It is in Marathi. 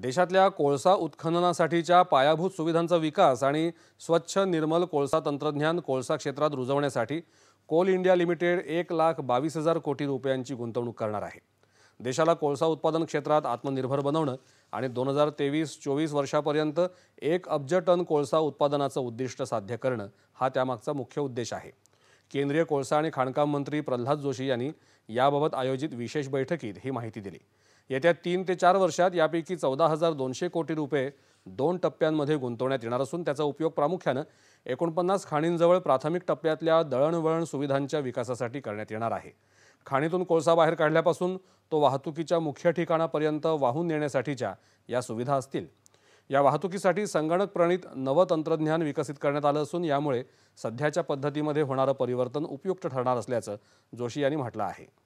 देशातल्या कोळसा उत्खननासाठीच्या पायाभूत सुविधांचा विकास आणि स्वच्छ निर्मल कोळसा तंत्रज्ञान कोळसा क्षेत्रात रुजवण्यासाठी कोल इंडिया लिमिटेड एक लाख बावीस हजार कोटी रुपयांची गुंतवणूक करणार आहे देशाला कोळसा उत्पादन क्षेत्रात आत्मनिर्भर बनवणं आणि दोन हजार तेवीस चोवीस वर्षापर्यंत एक अब्ज टन कोळसा उत्पादनाचं उद्दिष्ट साध्य करणं हा त्यामागचा मुख्य उद्देश आहे केंद्रीय कोळसा आणि खाणकाम मंत्री प्रल्हाद जोशी यांनी याबाबत आयोजित विशेष बैठकीत ही माहिती दिली येत्या तीन ते चार वर्षात यापैकी चौदा हजार दोनशे कोटी रुपये दोन टप्प्यांमध्ये गुंतवण्यात येणार असून त्याचा उपयोग प्रामुख्यानं एकोणपन्नास खाणींजवळ प्राथमिक टप्प्यातल्या दळणवळण सुविधांच्या विकासासाठी करण्यात येणार आहे खाणीतून कोळसा बाहेर काढल्यापासून तो वाहतुकीच्या मुख्य ठिकाणापर्यंत वाहून नेण्यासाठीच्या या सुविधा असतील या वाहतुकीसाठी संगणक प्रणीत नवं तंत्रज्ञान विकसित करण्यात आलं असून यामुळे सध्याच्या पद्धतीमध्ये होणारं परिवर्तन उपयुक्त ठरणार असल्याचं जोशी यांनी म्हटलं आहे